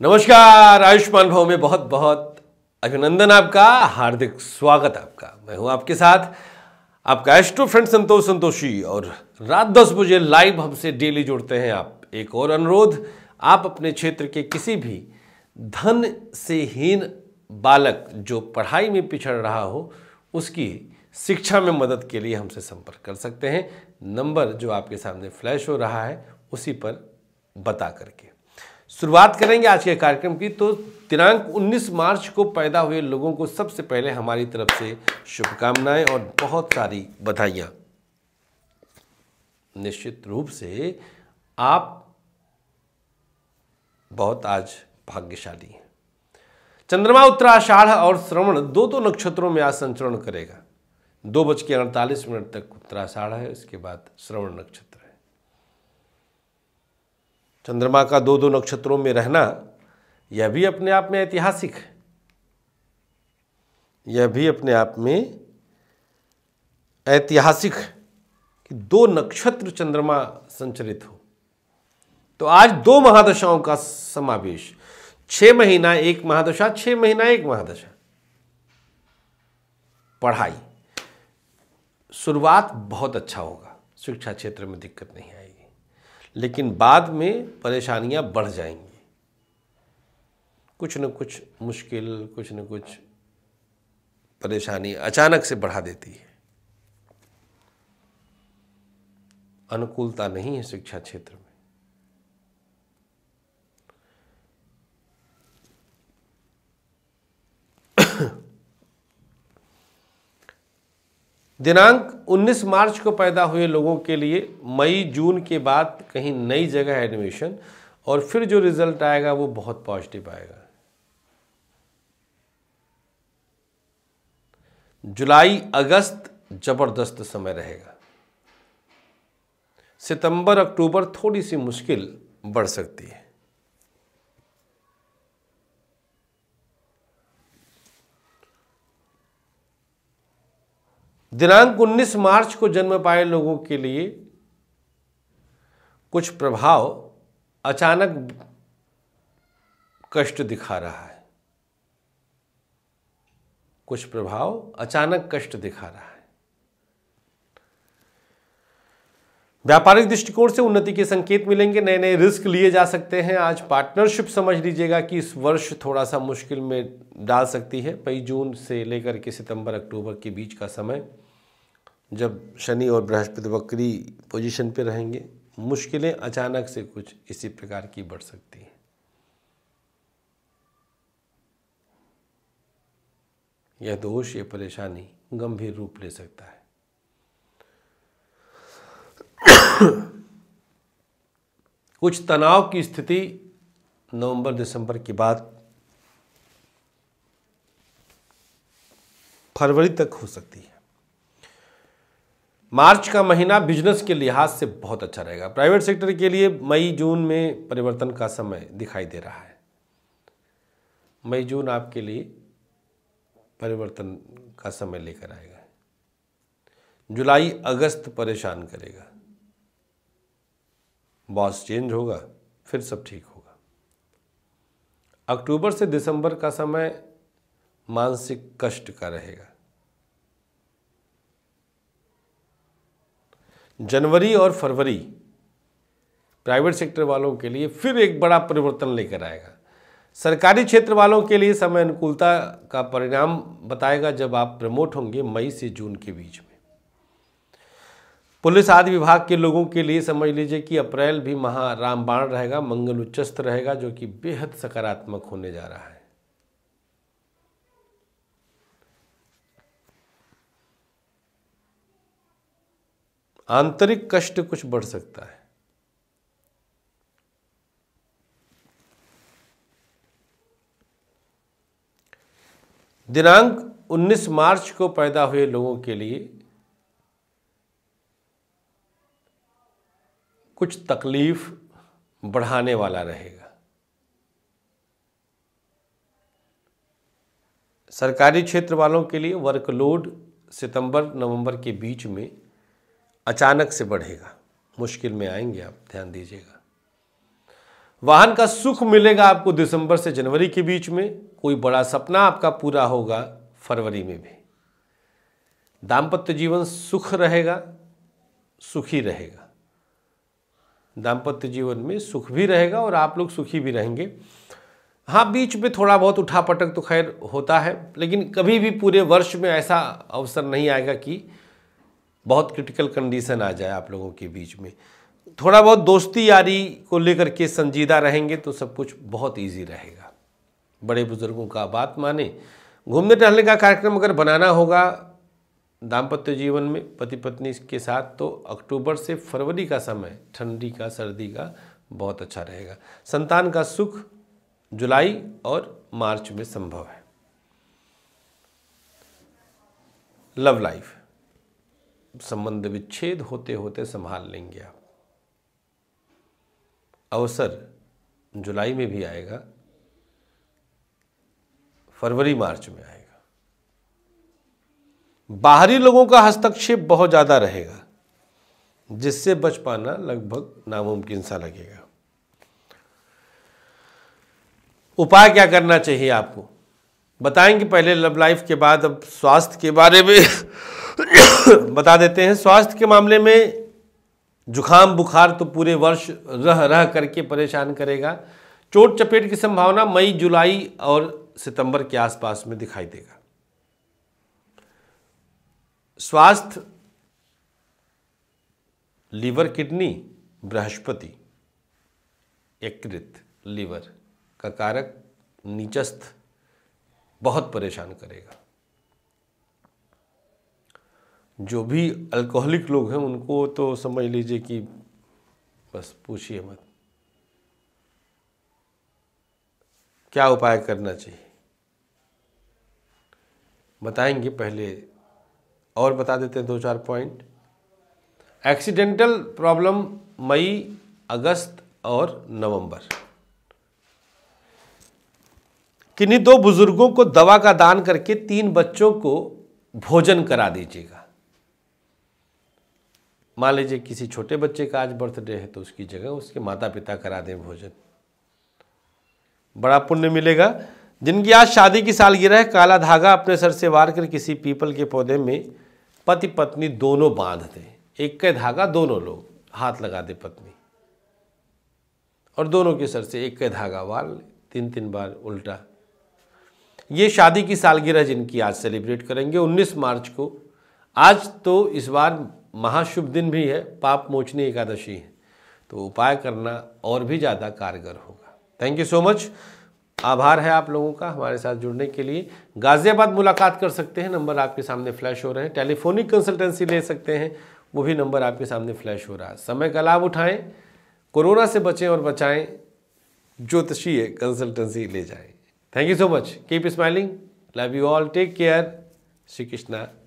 नमस्कार आयुष्मान भाव में बहुत बहुत अभिनंदन आपका हार्दिक स्वागत आपका मैं हूं आपके साथ आपका एस्ट्रो फ्रेंड संतोष संतोषी और रात दस बजे लाइव हमसे डेली जुड़ते हैं आप एक और अनुरोध आप अपने क्षेत्र के किसी भी धन से हीन बालक जो पढ़ाई में पिछड़ रहा हो उसकी शिक्षा में मदद के लिए हमसे संपर्क कर सकते हैं नंबर जो आपके सामने फ्लैश हो रहा है उसी पर बता करके शुरुआत करेंगे आज के कार्यक्रम की तो दिनांक 19 मार्च को पैदा हुए लोगों को सबसे पहले हमारी तरफ से शुभकामनाएं और बहुत सारी बधाइयां निश्चित रूप से आप बहुत आज भाग्यशाली हैं चंद्रमा उत्तराषाढ़ और श्रवण दो दो नक्षत्रों में आज संचरण करेगा दो बज के अड़तालीस मिनट तक उत्तराषाढ़ है इसके बाद श्रवण नक्षत्र चंद्रमा का दो दो नक्षत्रों में रहना यह भी अपने आप में ऐतिहासिक है यह भी अपने आप में ऐतिहासिक कि दो नक्षत्र चंद्रमा संचरित हो तो आज दो महादशाओं का समावेश छह महीना एक महादशा छह महीना एक महादशा पढ़ाई शुरुआत बहुत अच्छा होगा शिक्षा क्षेत्र में दिक्कत नहीं आएगी लेकिन बाद में परेशानियां बढ़ जाएंगी कुछ न कुछ मुश्किल कुछ न कुछ परेशानी अचानक से बढ़ा देती है अनुकूलता नहीं है शिक्षा क्षेत्र में दिनांक 19 मार्च को पैदा हुए लोगों के लिए मई जून के बाद कहीं नई जगह एडमिशन और फिर जो रिजल्ट आएगा वो बहुत पॉजिटिव आएगा जुलाई अगस्त जबरदस्त समय रहेगा सितंबर अक्टूबर थोड़ी सी मुश्किल बढ़ सकती है दिनांक 19 मार्च को जन्म पाए लोगों के लिए कुछ प्रभाव अचानक कष्ट दिखा रहा है कुछ प्रभाव अचानक कष्ट दिखा रहा है व्यापारिक दृष्टिकोण से उन्नति के संकेत मिलेंगे नए नए रिस्क लिए जा सकते हैं आज पार्टनरशिप समझ लीजिएगा कि इस वर्ष थोड़ा सा मुश्किल में डाल सकती है मई जून से लेकर के सितंबर अक्टूबर के बीच का समय जब शनि और बृहस्पति वक्री पोजीशन पे रहेंगे मुश्किलें अचानक से कुछ इसी प्रकार की बढ़ सकती हैं यह दोष ये परेशानी गंभीर रूप ले सकता है कुछ तनाव की स्थिति नवंबर दिसंबर के बाद फरवरी तक हो सकती है मार्च का महीना बिजनेस के लिहाज से बहुत अच्छा रहेगा प्राइवेट सेक्टर के लिए मई जून में परिवर्तन का समय दिखाई दे रहा है मई जून आपके लिए परिवर्तन का समय लेकर आएगा जुलाई अगस्त परेशान करेगा बॉस चेंज होगा फिर सब ठीक होगा अक्टूबर से दिसंबर का समय मानसिक कष्ट का रहेगा जनवरी और फरवरी प्राइवेट सेक्टर वालों के लिए फिर एक बड़ा परिवर्तन लेकर आएगा सरकारी क्षेत्र वालों के लिए समय अनुकूलता का परिणाम बताएगा जब आप प्रमोट होंगे मई से जून के बीच में पुलिस आदि विभाग के लोगों के लिए समझ लीजिए कि अप्रैल भी महा रामबाण रहेगा मंगल उच्चस्त रहेगा जो कि बेहद सकारात्मक होने जा रहा है आंतरिक कष्ट कुछ बढ़ सकता है दिनांक 19 मार्च को पैदा हुए लोगों के लिए कुछ तकलीफ बढ़ाने वाला रहेगा सरकारी क्षेत्र वालों के लिए वर्कलोड सितंबर नवंबर के बीच में अचानक से बढ़ेगा मुश्किल में आएंगे आप ध्यान दीजिएगा वाहन का सुख मिलेगा आपको दिसंबर से जनवरी के बीच में कोई बड़ा सपना आपका पूरा होगा फरवरी में भी दाम्पत्य जीवन सुख रहेगा सुखी रहेगा दाम्पत्य जीवन में सुख भी रहेगा और आप लोग सुखी भी रहेंगे हाँ बीच में थोड़ा बहुत उठापटक तो खैर होता है लेकिन कभी भी पूरे वर्ष में ऐसा अवसर नहीं आएगा कि बहुत क्रिटिकल कंडीशन आ जाए आप लोगों के बीच में थोड़ा बहुत दोस्ती यारी को लेकर के संजीदा रहेंगे तो सब कुछ बहुत ईजी रहेगा बड़े बुजुर्गों का बात माने घूमने टहलने का कार्यक्रम अगर बनाना होगा दाम्पत्य जीवन में पति पत्नी के साथ तो अक्टूबर से फरवरी का समय ठंडी का सर्दी का बहुत अच्छा रहेगा संतान का सुख जुलाई और मार्च में संभव है लव लाइफ संबंध विच्छेद होते होते संभाल लेंगे आप अवसर जुलाई में भी आएगा फरवरी मार्च में आएगा बाहरी लोगों का हस्तक्षेप बहुत ज़्यादा रहेगा जिससे बच पाना लगभग नामुमकिन सा लगेगा उपाय क्या करना चाहिए आपको बताएंगे पहले लव लाइफ के बाद अब स्वास्थ्य के बारे में बता देते हैं स्वास्थ्य के मामले में जुखाम बुखार तो पूरे वर्ष रह रह करके परेशान करेगा चोट चपेट की संभावना मई जुलाई और सितंबर के आसपास में दिखाई देगा स्वास्थ्य लीवर किडनी बृहस्पति एकृत लीवर का कारक नीचस्थ बहुत परेशान करेगा जो भी अल्कोहलिक लोग हैं उनको तो समझ लीजिए कि बस पूछिए मत क्या उपाय करना चाहिए बताएंगे पहले और बता देते हैं दो चार पॉइंट एक्सीडेंटल प्रॉब्लम मई अगस्त और नवंबर किन्हीं दो बुजुर्गों को दवा का दान करके तीन बच्चों को भोजन करा दीजिएगा मान लीजिए किसी छोटे बच्चे का आज बर्थडे है तो उसकी जगह उसके माता पिता करा दें भोजन बड़ा पुण्य मिलेगा जिनकी आज शादी की सालगिरह है काला धागा अपने सर से वार कर किसी पीपल के पौधे में पति पत्नी दोनों बांध दें एक का धागा दोनों लोग हाथ लगा दे पत्नी और दोनों के सर से एक का धागा वार तीन तीन बार उल्टा ये शादी की सालगिरह जिनकी आज सेलिब्रेट करेंगे 19 मार्च को आज तो इस बार महाशुभ दिन भी है पाप मोचनी एकादशी है तो उपाय करना और भी ज़्यादा कारगर होगा थैंक यू सो मच आभार है आप लोगों का हमारे साथ जुड़ने के लिए गाज़ियाबाद मुलाकात कर सकते हैं नंबर आपके सामने फ्लैश हो रहे हैं टेलीफोनिक कंसल्टेंसी ले सकते हैं वो भी नंबर आपके सामने फ्लैश हो रहा है समय का लाभ उठाएं कोरोना से बचें और बचाएं ज्योतिषीय कंसल्टेंसी ले जाएं thank you so much keep smiling love you all take care Shri Krishna